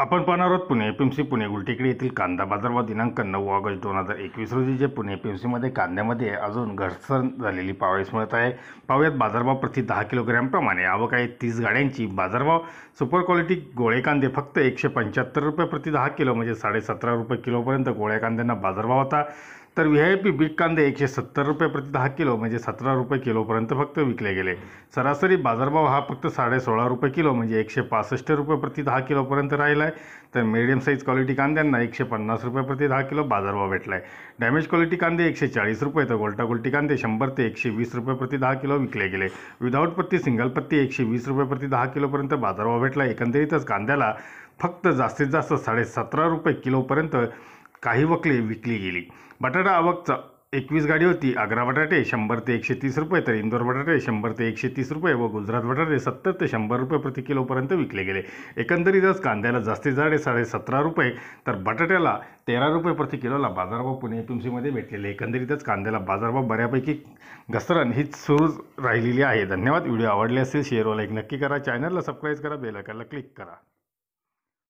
आपण पाहणार आहोत पुणे पी पुणे गुलटेकडे येथील कांदा बाजार दिनांक नऊ ऑगस्ट दोन हजार एकवीस रोजी जे पुणे पी कांद्यामध्ये अजून घसरण झालेली पावळीस मिळत आहे पाहुयात बाजारभाव प्रति दहा किलोग्रॅमप्रमाणे आवक आहे तीस गाड्यांची बाजारभाव सुपर क्वालिटी गोळे कांदे फक्त एकशे पंच्याहत्तर रुपये प्रति दहा किलो म्हणजे साडेसतरा रुपये किलोपर्यंत गोळ्या कांद्यांना बाजारभाव होता तर व्ही आय पी बीट कांदे एकशे सत्तर रुपये प्रति दहा किलो म्हणजे सतरा रुपये किलोपर्यंत फक्त विकले गेले सरासरी बाजारभाव हा फक्त साडे सोळा रुपये किलो म्हणजे एकशे पासष्ट रुपये प्रति दहा किलोपर्यंत राहिला आहे तर मिडियम साईज क्वालिटी कांद्यांना एकशे पन्नास रुपये प्रति दहा किलो बाजारभाव भेटला आहे डॅमेज क्वालिटी कांदे एकशे चाळीस रुपये तर गोल्टागोल्टी कांदे शंभर ते एकशे वीस रुपये प्रति दहा किलो विकले गेले विदाऊट पत्ती सिंगल पत्ती एकशे वीस रुपये प्रति दहा किलोपर्यंत बाजारभाव भेटला एकंदरीतच कांद्याला फक्त जास्तीत जास्त साडेसतरा रुपये किलोपर्यंत काही वकले विकली गेली बटाटा आवक च एकवीस गाडी होती आग्रा बटाटे शंभर ते एकशे तीस रुपये तर इंदोर बटाटे शंभर ते एकशे तीस रुपये व गुजरात बटाटे सत्तर ते शंभर रुपये प्रति किलोपर्यंत विकले गेले एकंदरीतच कांद्याला जास्तीत जाडे साडे सतरा रुपये तर बटाट्याला तेरा रुपये प्रति किलोला बाजारभाव पुणे तुमचीमध्ये भेटलेले एकंदरीतच कांद्याला बाजारभाव बऱ्यापैकी घसरण हीच सुरू राहिलेली आहे धन्यवाद व्हिडिओ आवडले असेल शेअरवाला एक नक्की करा चॅनलला सबस्क्राईब करा बेलायकनला क्लिक करा